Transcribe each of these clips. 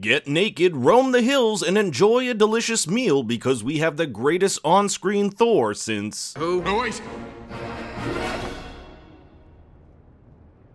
Get naked, roam the hills, and enjoy a delicious meal because we have the greatest on screen Thor since. Who? Oh, wait!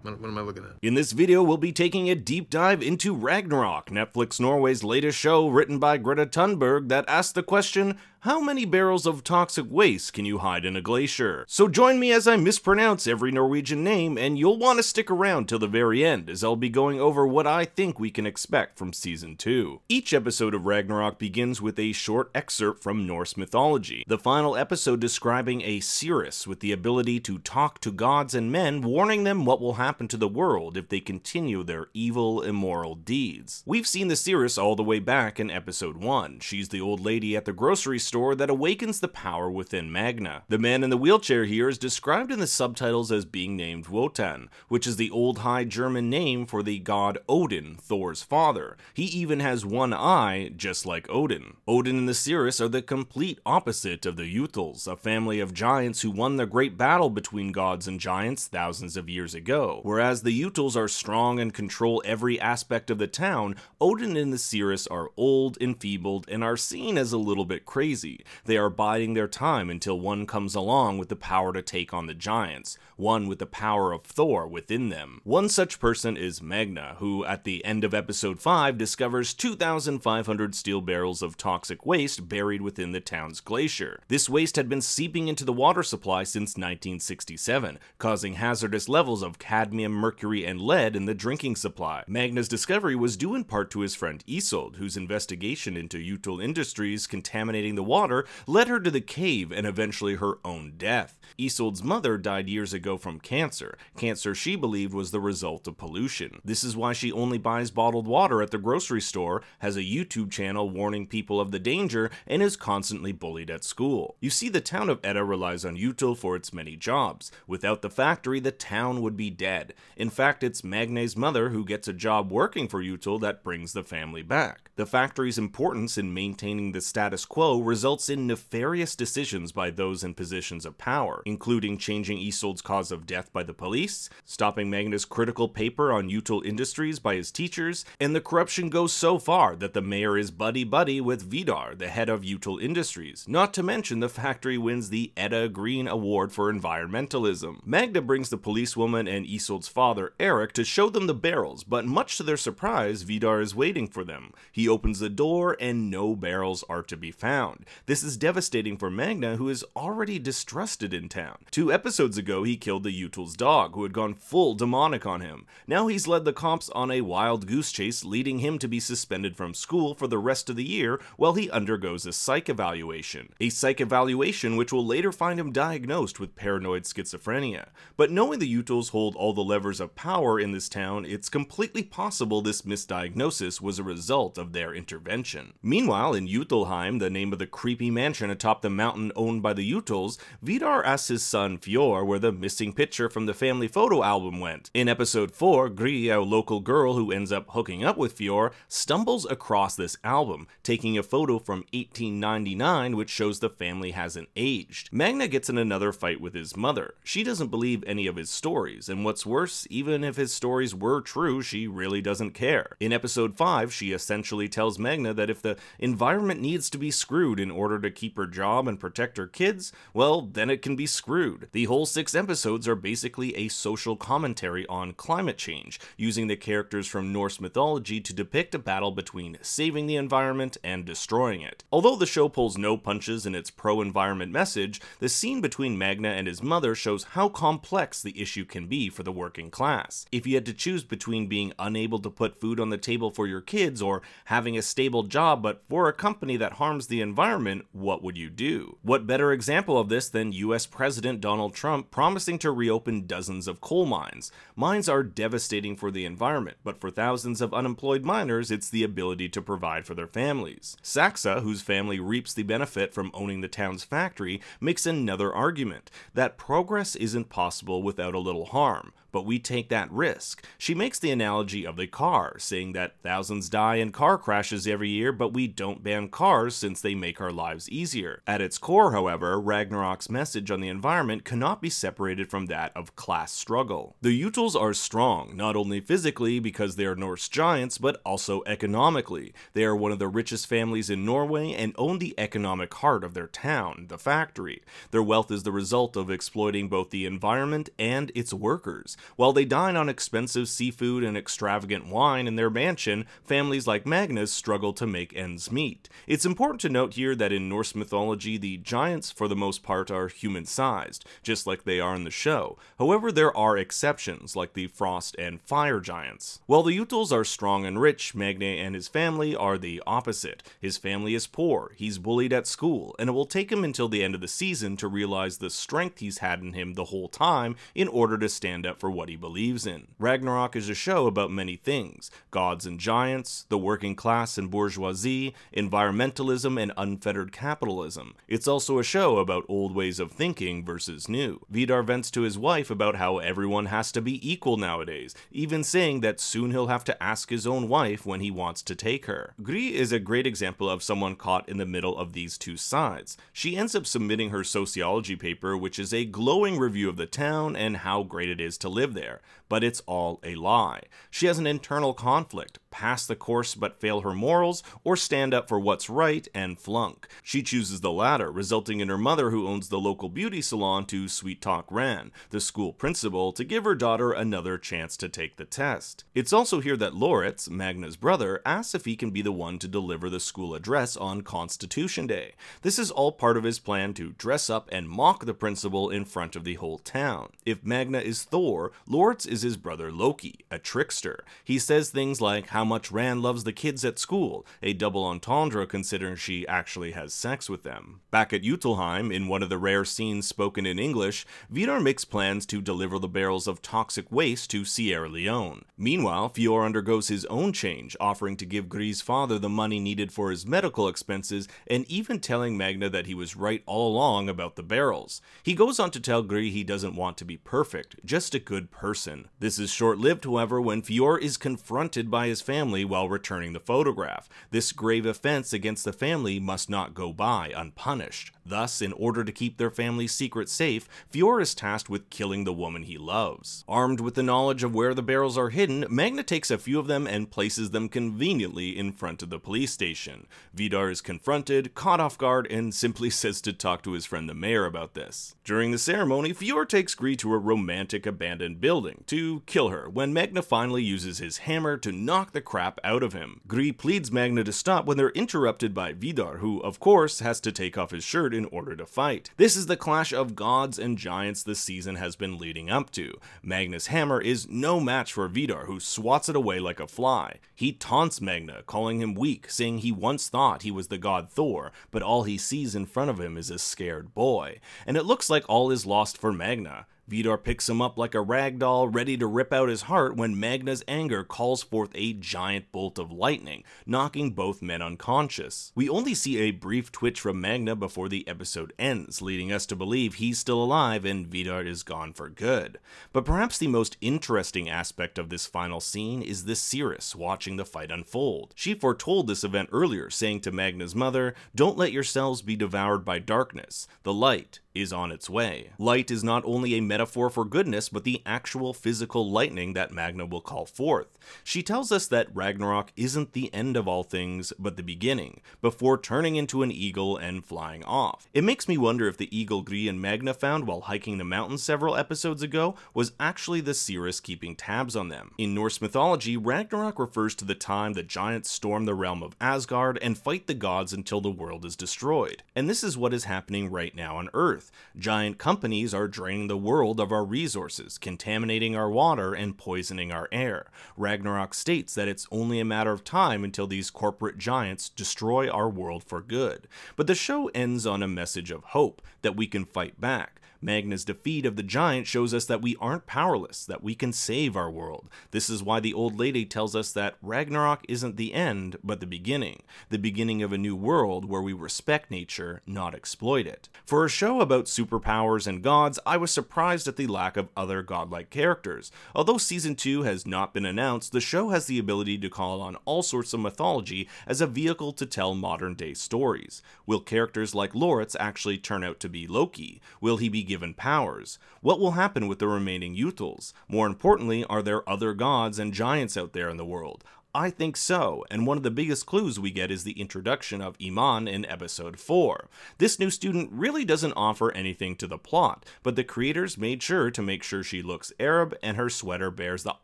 What, am I looking at? In this video, we'll be taking a deep dive into Ragnarok, Netflix Norway's latest show written by Greta Thunberg that asks the question how many barrels of toxic waste can you hide in a glacier? So join me as I mispronounce every Norwegian name, and you'll want to stick around till the very end as I'll be going over what I think we can expect from Season 2. Each episode of Ragnarok begins with a short excerpt from Norse mythology, the final episode describing a seeress with the ability to talk to gods and men, warning them what will happen to the world if they continue their evil, immoral deeds. We've seen the seeress all the way back in episode 1. She's the old lady at the grocery store store that awakens the power within Magna. The man in the wheelchair here is described in the subtitles as being named Wotan, which is the Old High German name for the god Odin, Thor's father. He even has one eye, just like Odin. Odin and the Cirrus are the complete opposite of the Utals, a family of giants who won the great battle between gods and giants thousands of years ago. Whereas the Utals are strong and control every aspect of the town, Odin and the Cirrus are old, enfeebled, and are seen as a little bit crazy they are biding their time until one comes along with the power to take on the giants, one with the power of Thor within them. One such person is Magna, who at the end of episode 5 discovers 2,500 steel barrels of toxic waste buried within the town's glacier. This waste had been seeping into the water supply since 1967, causing hazardous levels of cadmium, mercury, and lead in the drinking supply. Magna's discovery was due in part to his friend Isold, whose investigation into Util Industries contaminating the water led her to the cave and eventually her own death. Isold's mother died years ago from cancer, cancer she believed was the result of pollution. This is why she only buys bottled water at the grocery store, has a YouTube channel warning people of the danger, and is constantly bullied at school. You see, the town of Edda relies on Util for its many jobs. Without the factory, the town would be dead. In fact, it's Magne's mother who gets a job working for Util that brings the family back. The factory's importance in maintaining the status quo results results in nefarious decisions by those in positions of power, including changing Isold's cause of death by the police, stopping Magnus' critical paper on Util Industries by his teachers, and the corruption goes so far that the mayor is buddy-buddy with Vidar, the head of Util Industries, not to mention the factory wins the Edda Green Award for Environmentalism. Magda brings the policewoman and Isold's father, Eric, to show them the barrels, but much to their surprise, Vidar is waiting for them. He opens the door and no barrels are to be found. This is devastating for Magna, who is already distrusted in town. Two episodes ago, he killed the Utul's dog, who had gone full demonic on him. Now he's led the comps on a wild goose chase, leading him to be suspended from school for the rest of the year while he undergoes a psych evaluation. A psych evaluation which will later find him diagnosed with paranoid schizophrenia. But knowing the Utils hold all the levers of power in this town, it's completely possible this misdiagnosis was a result of their intervention. Meanwhile, in Utilheim, the name of the creepy mansion atop the mountain owned by the Utils, Vidar asks his son Fjor where the missing picture from the family photo album went. In episode 4, Gri, a local girl who ends up hooking up with Fjor, stumbles across this album, taking a photo from 1899 which shows the family hasn't aged. Magna gets in another fight with his mother. She doesn't believe any of his stories, and what's worse, even if his stories were true, she really doesn't care. In episode 5, she essentially tells Magna that if the environment needs to be screwed, in order to keep her job and protect her kids, well, then it can be screwed. The whole six episodes are basically a social commentary on climate change, using the characters from Norse mythology to depict a battle between saving the environment and destroying it. Although the show pulls no punches in its pro-environment message, the scene between Magna and his mother shows how complex the issue can be for the working class. If you had to choose between being unable to put food on the table for your kids or having a stable job but for a company that harms the environment, what would you do? What better example of this than US President Donald Trump promising to reopen dozens of coal mines? Mines are devastating for the environment, but for thousands of unemployed miners, it's the ability to provide for their families. Saxa, whose family reaps the benefit from owning the town's factory, makes another argument that progress isn't possible without a little harm but we take that risk. She makes the analogy of the car, saying that thousands die in car crashes every year, but we don't ban cars since they make our lives easier. At its core, however, Ragnarok's message on the environment cannot be separated from that of class struggle. The Utils are strong, not only physically because they are Norse giants, but also economically. They are one of the richest families in Norway and own the economic heart of their town, the factory. Their wealth is the result of exploiting both the environment and its workers. While they dine on expensive seafood and extravagant wine in their mansion, families like Magnus struggle to make ends meet. It's important to note here that in Norse mythology, the giants, for the most part, are human sized, just like they are in the show. However, there are exceptions, like the frost and fire giants. While the Utils are strong and rich, Magne and his family are the opposite. His family is poor, he's bullied at school, and it will take him until the end of the season to realize the strength he's had in him the whole time in order to stand up for for what he believes in. Ragnarok is a show about many things gods and giants, the working class and bourgeoisie, environmentalism and unfettered capitalism. It's also a show about old ways of thinking versus new. Vidar vents to his wife about how everyone has to be equal nowadays, even saying that soon he'll have to ask his own wife when he wants to take her. Gri is a great example of someone caught in the middle of these two sides. She ends up submitting her sociology paper, which is a glowing review of the town and how great it is to live live there, but it's all a lie. She has an internal conflict, pass the course but fail her morals, or stand up for what's right and flunk. She chooses the latter, resulting in her mother, who owns the local beauty salon, to sweet talk Ran, the school principal, to give her daughter another chance to take the test. It's also here that Loritz, Magna's brother, asks if he can be the one to deliver the school address on Constitution Day. This is all part of his plan to dress up and mock the principal in front of the whole town. If Magna is Thor, However, Lords is his brother Loki, a trickster. He says things like how much Rand loves the kids at school, a double entendre considering she actually has sex with them. Back at Utelheim, in one of the rare scenes spoken in English, Vidar makes plans to deliver the barrels of toxic waste to Sierra Leone. Meanwhile, Fior undergoes his own change, offering to give Gri's father the money needed for his medical expenses and even telling Magna that he was right all along about the barrels. He goes on to tell Gris he doesn't want to be perfect, just a good good person. This is short-lived, however, when Fior is confronted by his family while returning the photograph. This grave offense against the family must not go by unpunished. Thus, in order to keep their family's secret safe, Fior is tasked with killing the woman he loves. Armed with the knowledge of where the barrels are hidden, Magna takes a few of them and places them conveniently in front of the police station. Vidar is confronted, caught off guard, and simply says to talk to his friend the mayor about this. During the ceremony, Fior takes Gree to a romantic abandoned abandoned building to kill her when Magna finally uses his hammer to knock the crap out of him. Gri pleads Magna to stop when they're interrupted by Vidar, who, of course, has to take off his shirt in order to fight. This is the clash of gods and giants this season has been leading up to. Magna's hammer is no match for Vidar, who swats it away like a fly. He taunts Magna, calling him weak, saying he once thought he was the god Thor, but all he sees in front of him is a scared boy. And it looks like all is lost for Magna. Vidar picks him up like a rag doll, ready to rip out his heart when Magna's anger calls forth a giant bolt of lightning, knocking both men unconscious. We only see a brief twitch from Magna before the episode ends, leading us to believe he's still alive and Vidar is gone for good. But perhaps the most interesting aspect of this final scene is the Cirrus watching the fight unfold. She foretold this event earlier, saying to Magna's mother, Don't let yourselves be devoured by darkness. The light, is on its way. Light is not only a metaphor for goodness, but the actual physical lightning that Magna will call forth. She tells us that Ragnarok isn't the end of all things, but the beginning, before turning into an eagle and flying off. It makes me wonder if the eagle Gri and Magna found while hiking the mountains several episodes ago was actually the Cirrus keeping tabs on them. In Norse mythology, Ragnarok refers to the time the giants storm the realm of Asgard and fight the gods until the world is destroyed. And this is what is happening right now on Earth. Giant companies are draining the world of our resources, contaminating our water, and poisoning our air. Ragnarok states that it's only a matter of time until these corporate giants destroy our world for good. But the show ends on a message of hope that we can fight back. Magna's defeat of the giant shows us that we aren't powerless, that we can save our world. This is why the old lady tells us that Ragnarok isn't the end, but the beginning, the beginning of a new world where we respect nature, not exploit it. For a show about superpowers and gods, I was surprised at the lack of other godlike characters. Although season 2 has not been announced, the show has the ability to call on all sorts of mythology as a vehicle to tell modern day stories. Will characters like Loritz actually turn out to be Loki? Will he be given powers? What will happen with the remaining Utils? More importantly, are there other gods and giants out there in the world? I think so, and one of the biggest clues we get is the introduction of Iman in episode 4. This new student really doesn't offer anything to the plot, but the creators made sure to make sure she looks Arab and her sweater bears the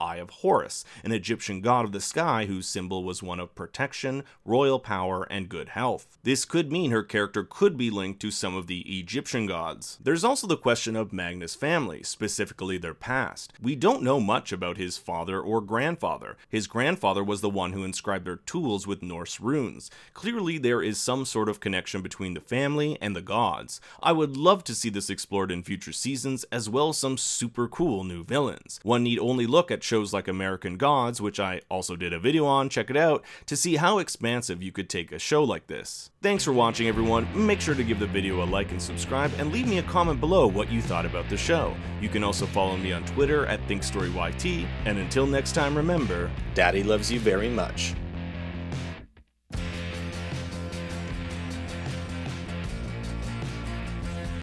Eye of Horus, an Egyptian god of the sky whose symbol was one of protection, royal power, and good health. This could mean her character could be linked to some of the Egyptian gods. There's also the question of Magnus' family, specifically their past. We don't know much about his father or grandfather. His grandfather was was the one who inscribed their tools with Norse runes. Clearly, there is some sort of connection between the family and the gods. I would love to see this explored in future seasons, as well as some super cool new villains. One need only look at shows like American Gods, which I also did a video on, check it out, to see how expansive you could take a show like this. Thanks for watching everyone, make sure to give the video a like and subscribe, and leave me a comment below what you thought about the show. You can also follow me on Twitter at ThinkStoryYT, and until next time remember, Daddy loves you very much.